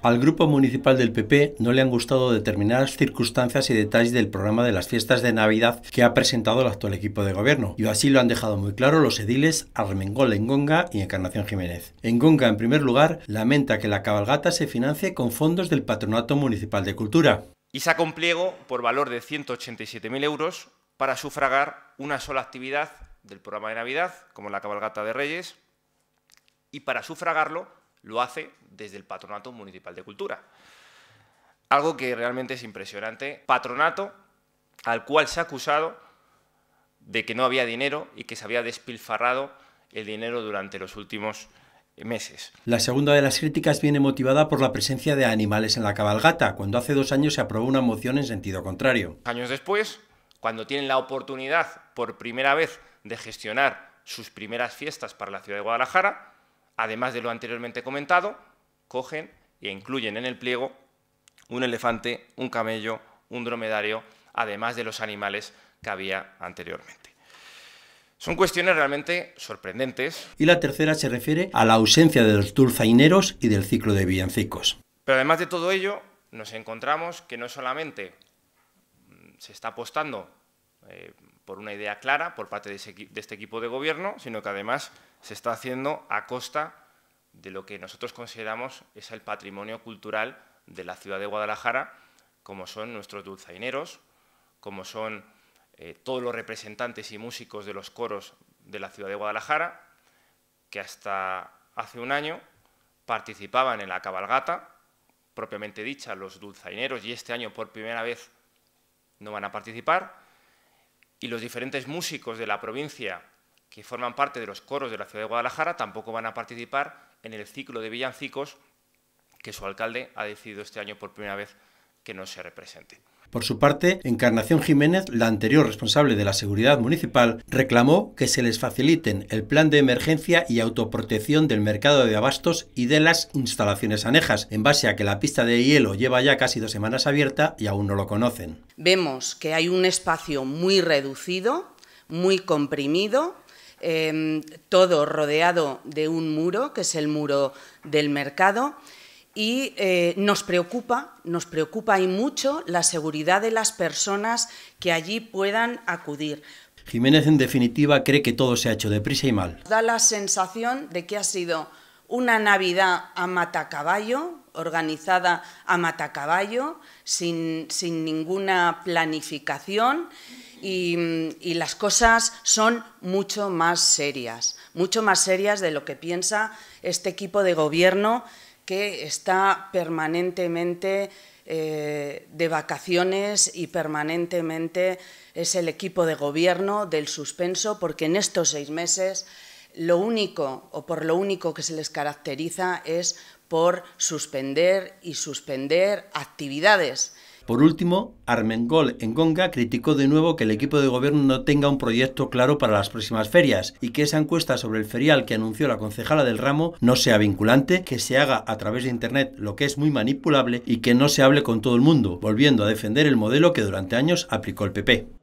Al Grupo Municipal del PP no le han gustado determinadas circunstancias y detalles del programa de las fiestas de Navidad que ha presentado el actual equipo de gobierno, y así lo han dejado muy claro los ediles Armengol Engonga y Encarnación Jiménez. Engonga, en primer lugar, lamenta que la cabalgata se financie con fondos del Patronato Municipal de Cultura. Y saca un pliego por valor de 187.000 euros para sufragar una sola actividad del programa de Navidad, como la cabalgata de Reyes, y para sufragarlo lo hace desde el Patronato Municipal de Cultura. Algo que realmente es impresionante. Patronato al cual se ha acusado de que no había dinero y que se había despilfarrado el dinero durante los últimos meses. La segunda de las críticas viene motivada por la presencia de animales en la cabalgata, cuando hace dos años se aprobó una moción en sentido contrario. Años después, cuando tienen la oportunidad por primera vez de gestionar sus primeras fiestas para la ciudad de Guadalajara, además de lo anteriormente comentado, cogen e incluyen en el pliego un elefante, un camello, un dromedario, además de los animales que había anteriormente. Son cuestiones realmente sorprendentes. Y la tercera se refiere a la ausencia de los dulzaineros y del ciclo de villancicos. Pero además de todo ello, nos encontramos que no solamente mm, se está apostando eh, por una idea clara por parte de, este equipo de gobierno, sino que además se está haciendo a costa de lo que nosotros consideramos es el patrimonio cultural de la ciudad de Guadalajara, como son nuestros dulzaineros, como son eh, todos los representantes y músicos de los coros de la ciudad de Guadalajara, que hasta hace un año participaban en la cabalgata, propiamente dicha, los dulzaineros, y este año por primera vez no van a participar, y los diferentes músicos de la provincia que forman parte de los coros de la ciudad de Guadalajara tampoco van a participar en el ciclo de villancicos que su alcalde ha decidido este año por primera vez que no se represente. Por su parte, Encarnación Jiménez, la anterior responsable de la seguridad municipal, reclamó que se les faciliten el plan de emergencia y autoprotección del mercado de abastos y de las instalaciones anejas, en base a que la pista de hielo lleva ya casi dos semanas abierta y aún no lo conocen. Vemos que hay un espacio muy reducido, muy comprimido, eh, todo rodeado de un muro, que es el muro del mercado, y eh, nos preocupa, nos preocupa y mucho la seguridad de las personas que allí puedan acudir. Jiménez, en definitiva, cree que todo se ha hecho deprisa y mal. Da la sensación de que ha sido una Navidad a matacaballo, organizada a matacaballo, sin, sin ninguna planificación. Y, y, las cosas son mucho más serias, mucho más serias de lo que piensa este equipo de gobierno que está permanentemente eh, de vacaciones y permanentemente es el equipo de gobierno del suspenso, porque en estos seis meses lo único o por lo único que se les caracteriza es por suspender y suspender actividades por último, Armengol Gonga criticó de nuevo que el equipo de gobierno no tenga un proyecto claro para las próximas ferias y que esa encuesta sobre el ferial que anunció la concejala del ramo no sea vinculante, que se haga a través de Internet, lo que es muy manipulable, y que no se hable con todo el mundo, volviendo a defender el modelo que durante años aplicó el PP.